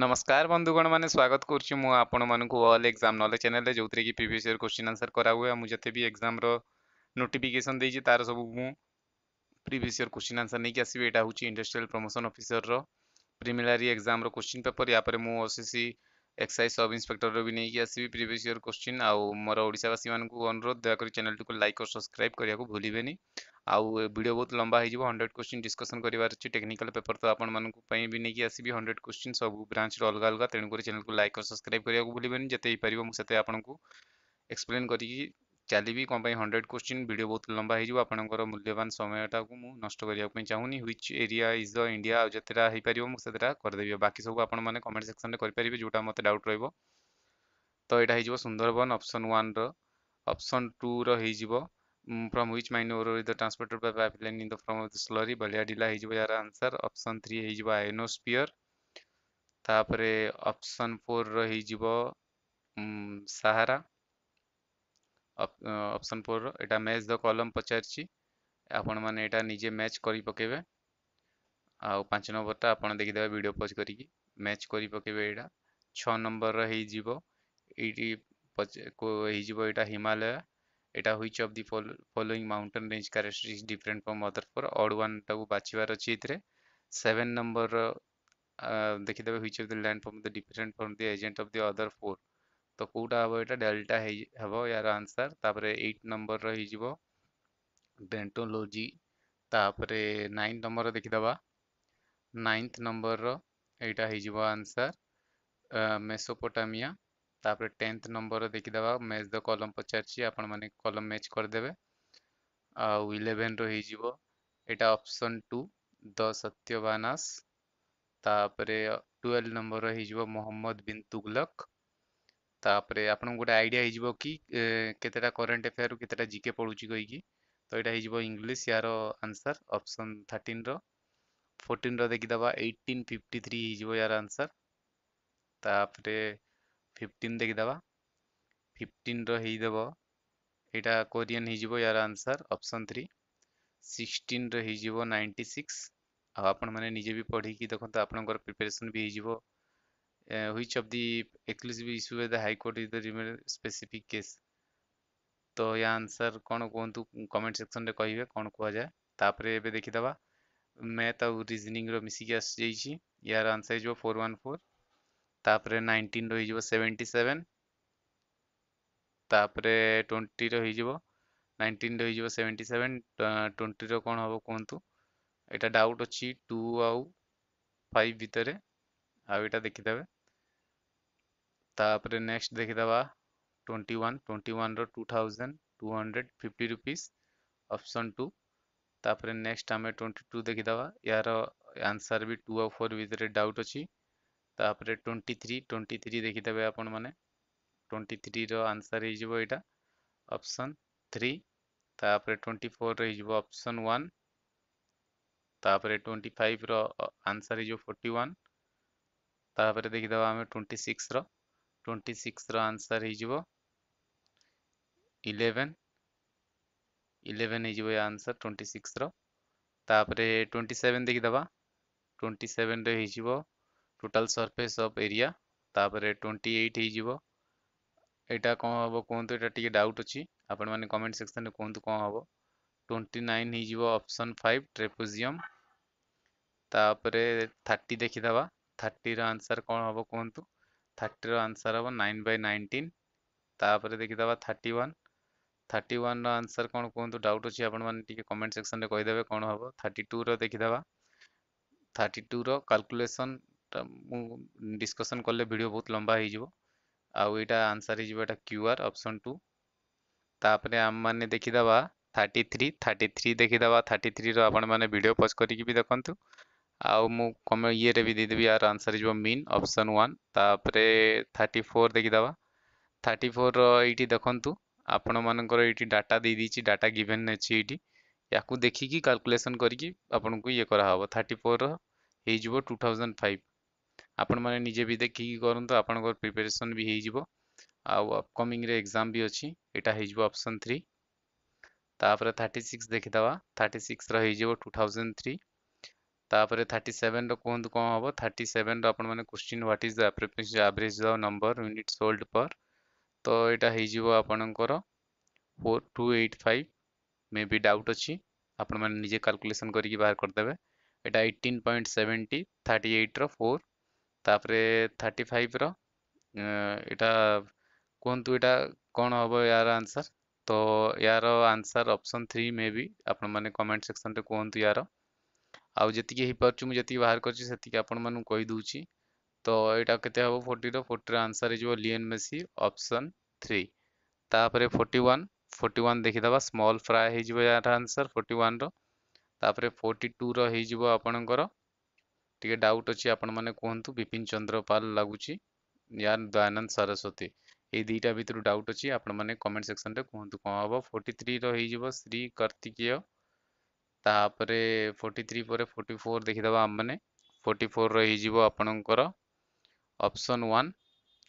नमस्कार बंधुगण मैंने स्वागत करुच्छी मुझे अल्ल एक्जाम नलेज चेल जो थी प्रिवियस इयर क्वेश्चन आनसर हुए मुझे भी एक्जाम नोटिफिकेशन दे तार सब प्रिवियस इयर क्वेश्चन आनसर नहीं आसवि यहाँ हूँ इंडस्ट्रियाल प्रमोशन अफिसर रिमिलारी एक्जाम क्वेश्चन पेपर या सी एक्साइज सब इन्स्पेक्टर भी नहीं आसवि प्रिवियस इयर क्वेश्चन आउ मोर ओडावासी अनुरोध दयाक चैनल को लाइक और सब्सक्राइब करने को भूलेंगे ଆଉ ଭିଡ଼ିଓ ବହୁତ ଲମ୍ବା ହେଇଯିବ ହଣ୍ଡ୍ରେଡ଼ କୋଶ୍ଚିନ୍ ଡିସ୍କସନ୍ କରିବାର ଅଛି ଟେକ୍ନିକାଲ୍ ପେପର୍ ତ ଆପଣମାନଙ୍କ ପାଇଁ ବି ନେଇକି ଆସିବି ହଣ୍ଡ୍ରେଡ଼ କୋଶ୍ଚିନ୍ ସବୁ ବ୍ରାଞ୍ଚର ଅଲଗା ଅଲଗା ତେଣୁକରି ଚ୍ୟାନେଲକୁ ଲାଇକ୍ ଆଉ ସବସ୍କ୍ରାଇବ୍ କରିବାକୁ ଭୁଲିବେନି ଯେତେ ହେଇପାରିବ ମୁଁ ସେତେ ଆପଣଙ୍କୁ ଏକ୍ସପ୍ଲେନ୍ କରିକି ଚାଲିବି କ'ଣ ପାଇଁ ହଣ୍ଡ୍ରେଡ଼ କୋଶ୍ଚିନ୍ ଭିଡ଼ିଓ ବହୁତ ଲମ୍ବା ହେଇଯିବ ଆପଣଙ୍କର ମୂଲ୍ୟବାନ ସମୟଟାକୁ ମୁଁ ନଷ୍ଟ କରିବା ପାଇଁ ଚାହୁଁନି which area is the India ଆଉ ଯେତେଟା ହେଇପାରିବ ମୁଁ ସେତେଟା କରିଦେବି ବାକି ସବୁ ଆପଣମାନେ କମେଣ୍ଟ ସେକ୍ସନ୍ରେ କରିପାରିବେ ଯେଉଁଟା ମୋତେ ଡାଉଟ୍ ରହିବ ତ ଏଇଟା ହେଇଯିବ ସୁନ୍ଦରବନ ଅପସନ୍ ୱାନ୍ର ଅପସନ୍ ଟୁର ହେଇଯିବ from which minor ore is transported by pipeline in the form of the slurry ବଳିଆଡିଲା ହେଇଯିବ ୟାର ଆନ୍ସର ଅପସନ୍ ଥ୍ରୀ ହେଇଯିବ ଆଇନୋସ୍ପିୟର ତାପରେ ଅପସନ୍ ଫୋର୍ର ହେଇଯିବ ସାହାରା ଅପସନ୍ ଫୋର୍ର ଏଇଟା ମ୍ୟାଚ୍ ଦ କଲମ୍ ପଚାରିଛି ଆପଣମାନେ ଏଇଟା ନିଜେ ମ୍ୟାଚ୍ କରି ପକେଇବେ ଆଉ ପାଞ୍ଚ ନମ୍ବରଟା ଆପଣ ଦେଖିଦେବେ ଭିଡ଼ିଓ ପଜ୍ କରିକି ମ୍ୟାଚ୍ କରି ପକେଇବେ ଏଇଟା ଛଅ ନମ୍ବରର ହେଇଯିବ ଏଇଠି ହେଇଯିବ ଏଇଟା ହିମାଳୟ এটা which of the following mountain range characteristics different from other four odd one ଟାକୁ ବାଛିବାର ଅଛି ଏଥିରେ 7 number ଦେଖିଦେବେ which of the land from the different from the agent of the other four ତ କୋଉଟା ହବ ଏଟା ଡେଲ୍ଟା ହେବ ୟାର ଆନ୍ସର ତାପରେ 8 ନମ୍ବରର ହେଇଯିବ ବେଣ୍ଟୋଲୋଜି ତାପରେ 9 ନମ୍ବର ଦେଖିଦେବା 9th ନମ୍ବରର ଏଇଟା ହେଇଯିବ ଆନ୍ସର ମେସୋପୋଟାମିଆ ତାପରେ 10th ନମ୍ବର ଦେଖିଦେବା ମ୍ୟାଚ୍ ଦ କଲମ୍ ପଚାରିଛି ଆପଣମାନେ କଲମ୍ ମ୍ୟାଚ୍ କରିଦେବେ ଆଉ 11ର ହେଇଯିବ ଏଇଟା ଅପସନ୍ 2 ଦ ସତ୍ୟବାନାସ୍ ତାପରେ 12 ନମ୍ବର ହେଇଯିବ ମୋହମ୍ମଦ ବିନ୍ ତୁଗଲକ୍ ତାପରେ ଆପଣଙ୍କୁ ଗୋଟେ ଆଇଡ଼ିଆ ହେଇଯିବ କି କେତେଟା କରେଣ୍ଟ ଆଫେୟାରରୁ କେତେଟା ଜିକେ ପଡ଼ୁଛି କହିକି ତ ଏଇଟା ହେଇଯିବ ଇଂଲିଶ ୟାର ଆନ୍ସର ଅପସନ୍ ଥାର୍ଟିନ୍ର ଫୋର୍ଟିନ୍ର ଦେଖିଦେବା ଏଇଟିନ୍ ଫିଫ୍ଟି ଥ୍ରୀ ହେଇଯିବ ୟାର ଆନ୍ସର ତାପରେ फिफ्टन देखीदेवा फिफ्टन रहीदेव यहाँ कोरियन यार आंसर ऑप्शन थ्री सिक्सटीन रहीजो नाइंटी सिक्स आपण मैंने निजे भी पढ़ी देखते आपंकर प्रिपेरेसन भी हो of the the exclusive issue by the high court is the तो या आंसर कौन कहतु कमेंट सेक्शन रे कहे कौन कहुए तापर एवं देखीदे मैथ आ रिजनिंग मिसिकी आस यार आंसर हो फोर वन फोर ତାପରେ 19 ର ହେଇଯିବ 77 ତାପରେ 20 ର ହେଇଯିବ 19 ର ହେଇଯିବ 77 20 ର କ'ଣ ହବ କୁହନ୍ତୁ এটা ডাউট অছি 2 আউ 5 ভিতরে আউ এটা দেখি দেবে তারপরে নেক্সট দেখি দেবা 21 21 র 2250 রুপিস অপশন 2 তারপরে নেক্সট আমি 22 দেখি দেবা ইয়ার আনসার বি 2 আউ 4 ভিতরে ডাউট অছি ତାପରେ ଟ୍ୱେଣ୍ଟି ଥ୍ରୀ ଟ୍ୱେଣ୍ଟି ଥ୍ରୀ ଦେଖିଦେବେ ଆପଣମାନେ ଟ୍ୱେଣ୍ଟି ଥ୍ରୀର ଆନ୍ସର୍ ହେଇଯିବ ଏଇଟା ଅପସନ୍ ଥ୍ରୀ ତାପରେ ଟ୍ୱେଣ୍ଟି ଫୋର୍ର ହେଇଯିବ ଅପସନ୍ ୱାନ୍ ତାପରେ ଟ୍ୱେଣ୍ଟି ଫାଇଭ୍ର ଆନ୍ସର୍ ହେଇଯିବ ଫୋର୍ଟି ୱାନ୍ ତାପରେ ଦେଖିଦେବା ଆମେ ଟ୍ୱେଣ୍ଟି ସିକ୍ସର ଟ୍ୱେଣ୍ଟି ସିକ୍ସର ଆନ୍ସର୍ ହେଇଯିବ ଇଲେଭେନ୍ ଇଲେଭେନ୍ ହେଇଯିବ ଏ ଆନ୍ସର୍ ଟ୍ୱେଣ୍ଟି ସିକ୍ସର ତାପରେ ଟ୍ୱେଣ୍ଟି ସେଭେନ୍ ଦେଖିଦେବା ଟ୍ୱେଣ୍ଟି ସେଭେନ୍ରେ ହେଇଯିବ ଟୋଟାଲ ସର୍ଫେସ୍ ଅଫ୍ ଏରିଆ ତାପରେ ଟ୍ୱେଣ୍ଟି ଏଇଟ୍ ହେଇଯିବ ଏଇଟା କ'ଣ ହେବ କୁହନ୍ତୁ ଏଇଟା ଟିକେ ଡାଉଟ୍ ଅଛି ଆପଣମାନେ କମେଣ୍ଟ ସେକ୍ସନରେ କୁହନ୍ତୁ କ'ଣ ହେବ ଟ୍ୱେଣ୍ଟି ନାଇନ୍ ହେଇଯିବ ଅପସନ୍ ଫାଇଭ୍ ଟ୍ରେପୋଜିୟମ୍ ତାପରେ ଥାର୍ଟି ଦେଖିଦେବା ଥାର୍ଟିର ଆନ୍ସର୍ କ'ଣ ହେବ କୁହନ୍ତୁ ଥାର୍ଟିର ଆନ୍ସର୍ ହେବ ନାଇନ୍ ବାଇ ନାଇଣ୍ଟିନ୍ ତାପରେ ଦେଖିଦେବା ଥାର୍ଟି ୱାନ୍ ଥାର୍ଟି ୱାନ୍ର ଆନ୍ସର୍ କ'ଣ କୁହନ୍ତୁ ଡାଉଟ୍ ଅଛି ଆପଣମାନେ ଟିକେ କମେଣ୍ଟ ସେକ୍ସନରେ କହିଦେବେ କ'ଣ ହେବ ଥାର୍ଟି ଟୁର ଦେଖିଦେବା ଥାର୍ଟି ଟୁର କାଲକୁଲେସନ୍ ডিসকসন কলে ভিডিও বহুত লম্বা হয়ে আউ এটা আনসার হয়ে এটা কিউআর অপশন টু তাপরে আমি দেখিদেবা থার্টি থ্রি থার্টি থ্রি দেখিদেবা থার্টি থ্রির আপনার ভিডিও পজ করি বি দেখুন আউ মু কমে ইয়েরে বি দেদেবি আর আনসার হয়ে মিন অপশন ওয়ান তাপরে থার্টি ফোর দেখিদেবা থার্টি ফোর এইটি দেখুন ଆପଣମାନଙ୍କର ଏଇଠି ଡାଟା ଦେଇଦେଇଛି ଡାଟା ଗିଭେନ୍ ଅଛି ଏଇଠି ୟାକୁ ଦେଖିକି କାଲକୁଲେସନ୍ କରିକି ଆପଣଙ୍କୁ ଇଏ କରାହେବ ଥାର୍ଟି ଫୋର୍ର ହେଇଯିବ ଟୁ ଥାଉଜେଣ୍ଡ ଫାଇଭ୍ ଆପଣମାନେ ନିଜେ ବି ଦେଖିକି କରନ୍ତୁ ଆପଣଙ୍କର ପ୍ରିପାରେସନ୍ ବି ହେଇଯିବ ଆଉ ଅପକମିଂରେ ଏକ୍ଜାମ୍ ବି ଅଛି ଏଇଟା ହେଇଯିବ ଅପସନ୍ ଥ୍ରୀ ତାପରେ ଥାର୍ଟି ସିକ୍ସ ଦେଖିଦେବା ଥାର୍ଟି ସିକ୍ସର ହେଇଯିବ ଟୁ ଥାଉଜେଣ୍ଡ ଥ୍ରୀ ତାପରେ ଥାର୍ଟି ସେଭେନ୍ର କୁହନ୍ତୁ କ'ଣ ହେବ ଥାର୍ଟି ସେଭେନ୍ର ଆପଣମାନେ question what is the average the number unit sold per ତ ଏଇଟା ହେଇଯିବ ଆପଣଙ୍କର four two eight five maybe doubt ଅଛି ଆପଣମାନେ ନିଜେ କାଲକୁଲେସନ୍ କରିକି ବାହାର କରିଦେବେ ଏଇଟା ଏଇଟିନ୍ ପଏଣ୍ଟ ସେଭେଣ୍ଟି ଥାର୍ଟି ଏଇଟ୍ର ଫୋର୍ तापरे थर्टी फाइव रहा कहतु या कौन हम यार आंसर तो यार आंसर ऑप्शन थ्री मे भी आप कमेंट सेक्शन में कहतु यार आतीक हो पार जी बाहर करदी तो यहाँ के हम फोर्टी फोर्टी आंसर हो लिएन मेसी अपसन थ्री तापर फोर्टी वन फोर्टी वन देखीद स्मल फ्राए हो answer forty one forty two रही आपणकर ଟିକେ ଡାଉଟ୍ ଅଛି ଆପଣମାନେ କୁହନ୍ତୁ ବିପିନ ଚନ୍ଦ୍ର ପାଲ ଲାଗୁଛି ୟା ଦୟାନନ୍ଦ ସରସ୍ୱତୀ ଏଇ ଦୁଇଟା ଭିତରୁ ଡାଉଟ୍ ଅଛି ଆପଣମାନେ କମେଣ୍ଟ ସେକ୍ସନରେ କୁହନ୍ତୁ କ'ଣ ହେବ ଫୋର୍ଟି ଥ୍ରୀର ହେଇଯିବ ଶ୍ରୀ କାର୍ତ୍ତିକୀୟ ତାପରେ ଫୋର୍ଟି ଥ୍ରୀ ପରେ ଫୋର୍ଟି ଫୋର୍ ଦେଖିଦେବା ଆମମାନେ ଫୋର୍ଟି ଫୋର୍ର ହେଇଯିବ ଆପଣଙ୍କର ଅପସନ୍ ୱାନ୍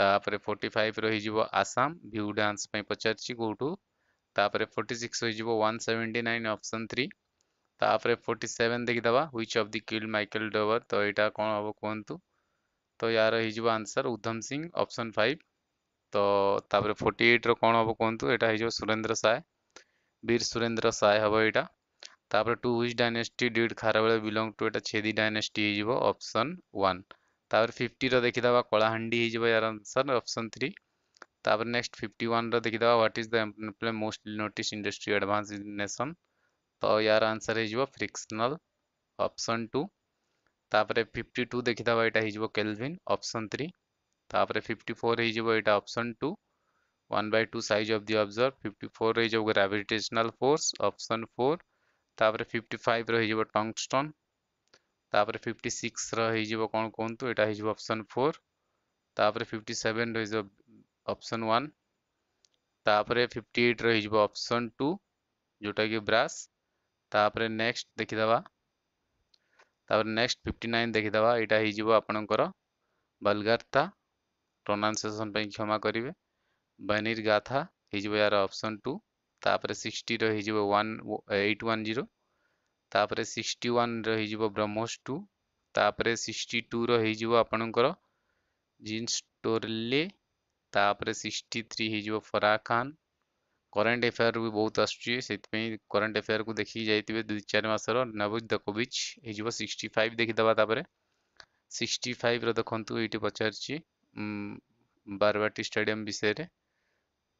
ତାପରେ ଫୋର୍ଟି ଫାଇଭ୍ର ହେଇଯିବ ଆସାମ ଭ୍ୟୁ ଡ୍ୟାନ୍ସ ପାଇଁ ପଚାରିଛି କେଉଁଠୁ ତାପରେ ଫୋର୍ଟି ସିକ୍ସ ହେଇଯିବ one seventy nine option three ତାପରେ 47 ଦେଖିଦେବା ହ୍ୱିଚ୍ ଅଫ୍ ଦି କିଲ୍ ମାଇକେଲ ଡୋବର ତ ଏଇଟା କ'ଣ ହେବ କୁହନ୍ତୁ ତ ୟାର ହେଇଯିବ answer Udham Singh option five ତ ତାପରେ 48ର କ'ଣ ହେବ କୁହନ୍ତୁ ଏଇଟା ହେଇଯିବ ସୁରେନ୍ଦ୍ର ସାଏ ବୀର ସୁରେନ୍ଦ୍ର ସାଏ ହେବ ଏଇଟା ତାପରେ two which dynasty did Kharavela belong to ଏଇଟା ଛେଦି ଡାଇନେଷ୍ଟି ହେଇଯିବ ଅପସନ୍ ୱାନ୍ ତାପରେ ଫିଫ୍ଟିର ଦେଖିଦେବା କଳାହାଣ୍ଡି ହେଇଯିବ ୟାର ଆନ୍ସର୍ ଅପସନ୍ ଥ୍ରୀ তারপর নেক্সট ফিফটি ওয়ানটা দেখি দেওয়া what is the employ most notice industry advance in nation तो यार आंसर हो फ्रिक्सनल अपसन टू तापर फिफ्टी टू देखा यहाँ हो केलभिन अपसन थ्री तापर फिफ्टी फोर होटा option two one by two सैज of the observe fifty four हो ग्राविटेसनाल फोर्स अपसन फोर तापर फिफ्टी फाइव है टंगस्टन तापर फिफ्टी सिक्स रही कौन कहतु यहाँ होपसन फोर तापर फिफ्टी सेवेन अपसन वन तापर फिफ्टी एट रही अपसन टू जोटा कि ब्रास ତାପରେ ନେକ୍ସଟ ଦେଖିଦେବା ତାପରେ ନେକ୍ସଟ ଫିଫ୍ଟି ନାଇନ୍ ଦେଖିଦେବା ଏଇଟା ହେଇଯିବ ଆପଣଙ୍କର ବଲଗାର୍ଥା ପ୍ରନାଉନ୍ସିଏସନ୍ ପାଇଁ କ୍ଷମା କରିବେ ବନିର ଗାଥା ହେଇଯିବ ୟାର ଅପସନ୍ ଟୁ ତାପରେ ସିକ୍ସଟିର ହେଇଯିବ ୱାନ୍ ଏଇଟ୍ ୱାନ୍ ଜିରୋ ତାପରେ ସିକ୍ସଟି ୱାନ୍ର ହେଇଯିବ ବ୍ରହ୍ମୋସ୍ ଟୁ ତାପରେ ସିକ୍ସଟି ଟୁର ହେଇଯିବ ଆପଣଙ୍କର ଜିନ୍ସ ଟୋର୍ଲେ ତାପରେ ସିକ୍ସଟି ଥ୍ରୀ ହେଇଯିବ ଫରା ଖାନ୍ करेन्ट एफेयर भी बहुत आसपाई करेन्ट एफेयर को देखिए जाइए दुई चार मसर नवज दकोबिच ये सिक्सट फाइव देखीदे सिक्सट फाइव रखु ये पचार बारवाटी स्टाडियम विषय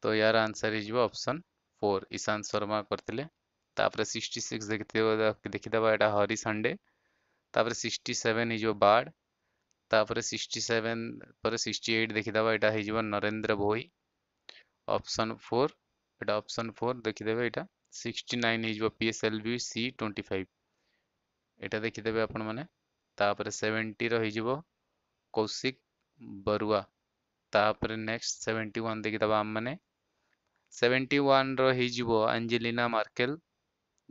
तो यार आंसर होप्शन फोर ईशांत शर्मा करते सिक्सटी सिक्स देखीद यहाँ हरी संडे सिक्सट सेवेन हो बार्ड तापर सिक्सट सेवेन सिक्सटी एट देखीद यहाँ हो नरेन्द्र भोई ऑप्शन फोर এটা অপশন ফোর দেখিদেবে এটা সিক্সটি নাইন ହେଇଯିବ P S L V C twenty five ଏଇଟା ଦେଖିଦେବେ ଆପଣମାନେ ତାପରେ ସେଭେଣ୍ଟିର ହେଇଯିବ କୌଶିକ ବରୁଆ ତାପରେ ନେକ୍ସଟ ସେଭେଣ୍ଟି ୱାନ୍ ଦେଖିଦେବା ଆମମାନେ ସେଭେଣ୍ଟି ୱାନ୍ର ହେଇଯିବ ଆଞ୍ଜେଲିନା ମାର୍କେଲ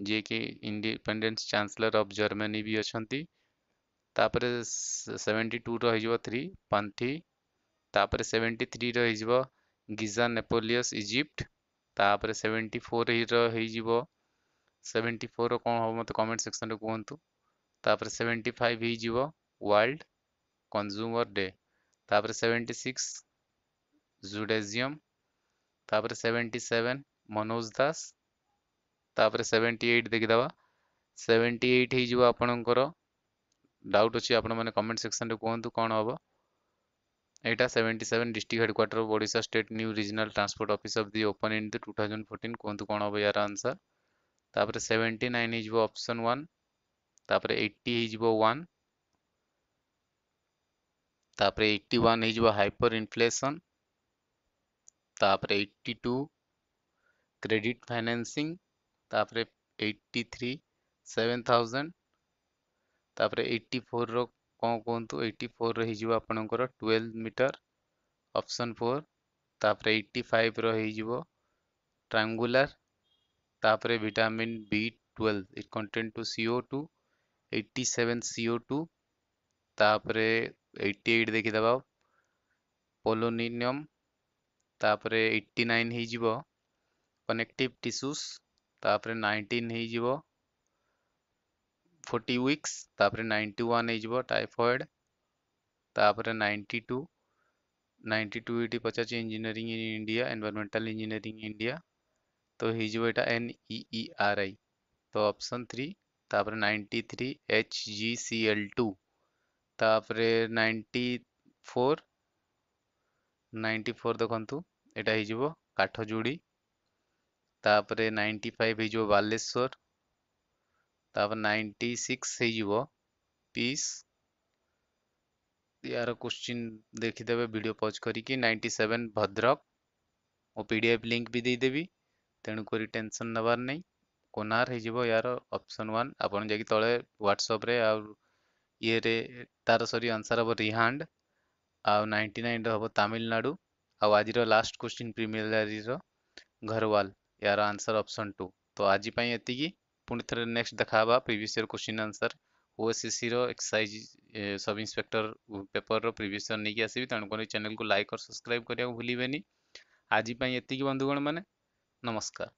ଯିଏକି ଇଣ୍ଡିପେଣ୍ଡେନ୍ସ ଚାନ୍ସେଲର ଅଫ୍ ଜର୍ମାନୀ ବି ଅଛନ୍ତି ତାପରେ ସେଭେଣ୍ଟି ଟୁର ହେଇଯିବ ଥ୍ରୀ ପାନ୍ଥି ତାପରେ ସେଭେଣ୍ଟି ଥ୍ରୀର ହେଇଯିବ ଗିଜା ନେପୋଲିୟସ୍ ଇଜିପ୍ଟ ତାପରେ ସେଭେଣ୍ଟି ଫୋର୍ର ହେଇଯିବ ସେଭେଣ୍ଟି ଫୋର୍ର କ'ଣ ହେବ ମୋତେ କମେଣ୍ଟ ସେକ୍ସନ୍ରେ କୁହନ୍ତୁ ତାପରେ ସେଭେଣ୍ଟି ଫାଇଭ୍ ହେଇଯିବ ୱାର୍ଲଡ଼ କନଜ୍ୟୁମର୍ ଡେ ତାପରେ ସେଭେଣ୍ଟି ସିକ୍ସ ଜୁଡ଼େଜିୟମ୍ ତାପରେ ସେଭେଣ୍ଟି ସେଭେନ୍ ମନୋଜ ଦାସ ତାପରେ ସେଭେଣ୍ଟି ଏଇଟ୍ ଦେଖିଦେବା ସେଭେଣ୍ଟି ଏଇଟ୍ ହେଇଯିବ ଆପଣଙ୍କର ଡାଉଟ୍ ଅଛି ଆପଣମାନେ କମେଣ୍ଟ ସେକ୍ସନ୍ରେ କୁହନ୍ତୁ କ'ଣ ହେବ एटा 77 district headquarter of Odisha state new regional transport office of the open in two thousand 2014 कोंतु कौन होबो यार आनसर तापरे सेवेन्टी नाइन ऑप्शन 1 तापरे 80 हिजबो 1 तापरे 81 हिजबो हाइपर इन्फ्लेशन तापरे 82 क्रेडिट फाइनेंसिंग तापरे 83 7000 तापरे 84 रो कोण कोण तो 84 ৰ হৈ যাব আপোনাকৰ 12th মিটাৰ অপচন 4 তাৰ পাৰে 85 ৰ হৈ যাব ট্ৰায়াঙ্গুলার তাৰ পাৰে ভিটামিন B12 ইট কন্টেন্ট টু CO2 87 CO2 তাৰ পাৰে 88 দেখি দবা পলনি নিয়ম তাৰ পাৰে 89 হৈ যাব কানেকটিভ টিস্যুজ তাৰ পাৰে 19 হৈ যাব forty six ninety one typhoid तापरे 92, 92 पचास engineering in India environmental engineering India तो हिजा एन ई आर आई तो ऑप्शन थ्री तापरे 93 three H G C L two तापरे नाइंटी फोर नाइंटी फोर देखता काठजोड़ी तापरे नाइंटी फाइव हिजो बालेश्वर नाइंटी सिक्स हो यार क्वेश्चन देखीदेवे भिड पज करके नाइंटी सेवेन भद्रक मो पी डी एफ लिंक भी देदेवी तेणुक टेनसन नबार नहीं कोनार यार अपसन वन आप ते तले ह्वाट्सअप ये तार सरी आंसर हम रिहांड आ नाइंटी नाइन रो तमिलनाडु आज लास्ट क्वेश्चन प्रिमिलर घरवाल यार आंसर ऑप्शन टू तो आजपाई एति पुणिथरे नेक्स्ट देखा प्रिवियस इयर क्वेश्चन आंसर सी excise sub inspector paper previous year नहीं आसवि तेणुक चैनल को लाइक और सब्सक्राइब करा भूल ये बंधुगण मैंने नमस्कार